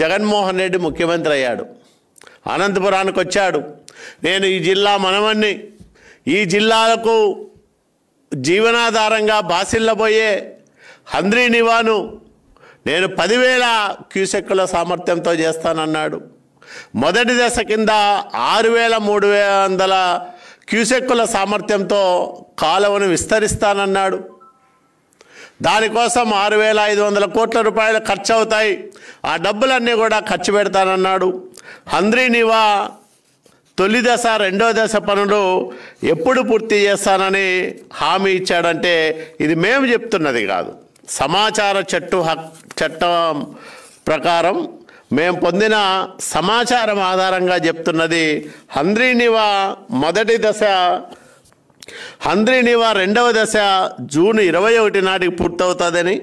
జగన్మోహన్ రెడ్డి ముఖ్యమంత్రి అయ్యాడు అనంతపురానికి వచ్చాడు నేను ఈ జిల్లా మనవన్ని ఈ జిల్లాలకు జీవనాధారంగా బాసిల్లబోయే హంద్రీ నివాను నేను పదివేల క్యూసెక్కుల సామర్థ్యంతో చేస్తానన్నాడు మొదటి దశ కింద ఆరు వేల మూడు వందల క్యూసెక్కుల సామర్థ్యంతో కాలువను విస్తరిస్తానన్నాడు దానికోసం ఆరు వేల ఐదు వందల కోట్ల రూపాయలు ఖర్చు అవుతాయి ఆ డబ్బులన్నీ కూడా ఖర్చు పెడతానన్నాడు హంద్రీనివా తొలి దశ రెండో దశ పనులు ఎప్పుడు పూర్తి చేస్తానని హామీ ఇచ్చాడంటే ఇది మేము చెప్తున్నది కాదు సమాచార చట్టు హక్ చట్టం ప్రకారం మేము పొందిన సమాచారం ఆధారంగా చెప్తున్నది హంద్రీనివా మొదటి దశ హంద్రీనివా రెండవ దశ జూన్ ఇరవై ఒకటి నాటికి పూర్తవుతుందని